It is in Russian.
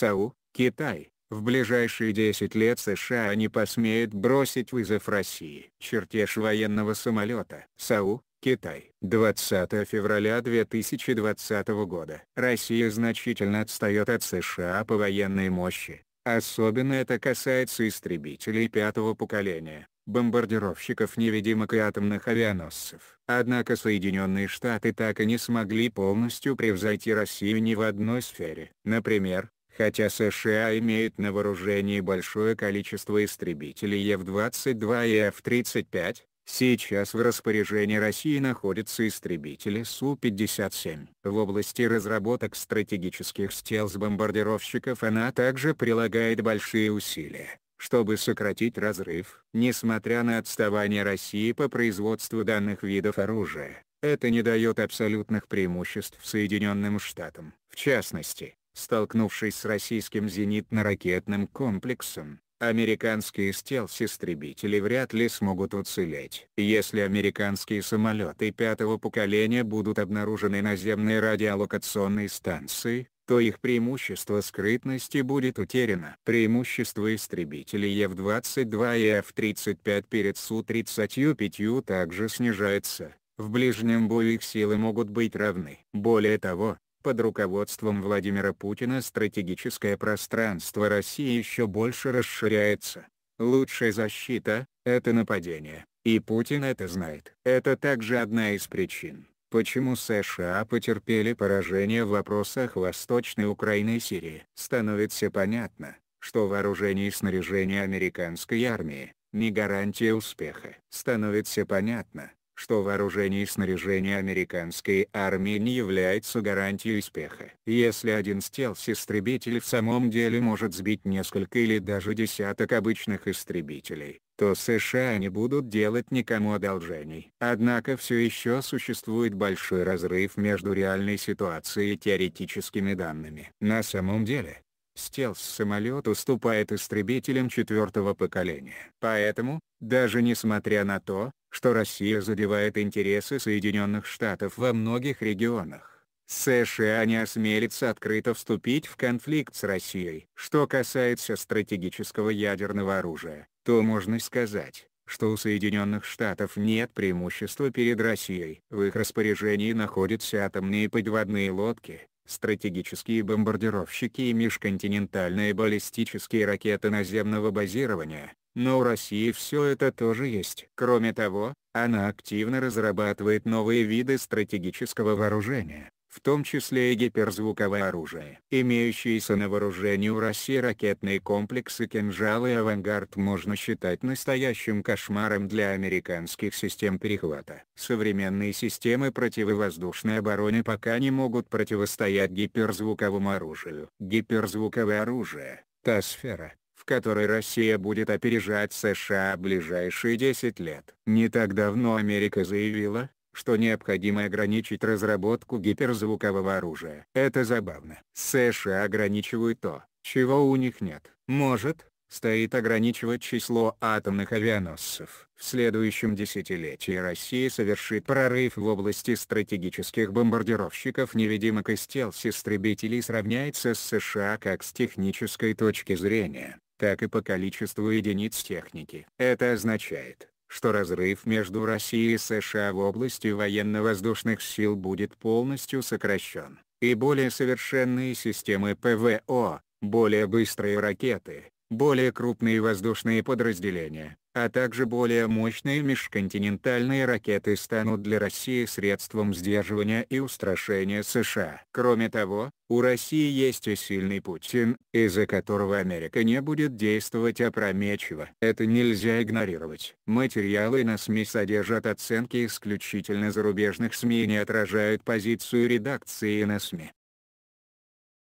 САУ, Китай. В ближайшие 10 лет США не посмеют бросить вызов России. Чертеж военного самолета. САУ, Китай. 20 февраля 2020 года. Россия значительно отстает от США по военной мощи. Особенно это касается истребителей пятого поколения, бомбардировщиков-невидимок и атомных авианосцев. Однако Соединенные Штаты так и не смогли полностью превзойти Россию ни в одной сфере. Например, хотя США имеют на вооружении большое количество истребителей F-22 и F-35, Сейчас в распоряжении России находятся истребители Су-57. В области разработок стратегических стелс-бомбардировщиков она также прилагает большие усилия, чтобы сократить разрыв. Несмотря на отставание России по производству данных видов оружия, это не дает абсолютных преимуществ Соединенным Штатам. В частности, Столкнувшись с российским зенитно-ракетным комплексом, американские стелс-истребители вряд ли смогут уцелеть. Если американские самолеты пятого поколения будут обнаружены наземной радиолокационной станцией, то их преимущество скрытности будет утеряно. Преимущество истребителей F-22 и F-35 перед Су-35 также снижается. В ближнем бою их силы могут быть равны. Более того, под руководством Владимира Путина стратегическое пространство России еще больше расширяется. Лучшая защита – это нападение, и Путин это знает. Это также одна из причин, почему США потерпели поражение в вопросах Восточной Украины и Сирии. Становится понятно, что вооружение и снаряжение американской армии – не гарантия успеха. Становится понятно, что вооружение и снаряжение американской армии не является гарантией успеха. Если один стелс-истребитель в самом деле может сбить несколько или даже десяток обычных истребителей, то США не будут делать никому одолжений. Однако все еще существует большой разрыв между реальной ситуацией и теоретическими данными. На самом деле, стелс-самолет уступает истребителям четвертого поколения. Поэтому, даже несмотря на то, что Россия задевает интересы Соединенных Штатов во многих регионах, США не осмелится открыто вступить в конфликт с Россией. Что касается стратегического ядерного оружия, то можно сказать, что у Соединенных Штатов нет преимущества перед Россией. В их распоряжении находятся атомные подводные лодки, стратегические бомбардировщики и межконтинентальные баллистические ракеты наземного базирования, но у России все это тоже есть. Кроме того, она активно разрабатывает новые виды стратегического вооружения, в том числе и гиперзвуковое оружие. Имеющиеся на вооружении у России ракетные комплексы «Кинжал» и «Авангард» можно считать настоящим кошмаром для американских систем перехвата. Современные системы противовоздушной обороны пока не могут противостоять гиперзвуковому оружию. Гиперзвуковое оружие – та сфера, в которой Россия будет опережать США ближайшие 10 лет. Не так давно Америка заявила, что необходимо ограничить разработку гиперзвукового оружия. Это забавно. США ограничивают то, чего у них нет. Может, стоит ограничивать число атомных авианосцев. В следующем десятилетии Россия совершит прорыв в области стратегических бомбардировщиков невидимок и стелс-истребителей сравняется с США как с технической точки зрения, так и по количеству единиц техники. Это означает, что разрыв между Россией и США в области военно-воздушных сил будет полностью сокращен, и более совершенные системы ПВО, более быстрые ракеты, более крупные воздушные подразделения, а также более мощные межконтинентальные ракеты станут для России средством сдерживания и устрашения США. Кроме того, у России есть и сильный Путин, из-за которого Америка не будет действовать опрометчиво. Это нельзя игнорировать. Материалы на СМИ содержат оценки исключительно зарубежных СМИ и не отражают позицию редакции на СМИ.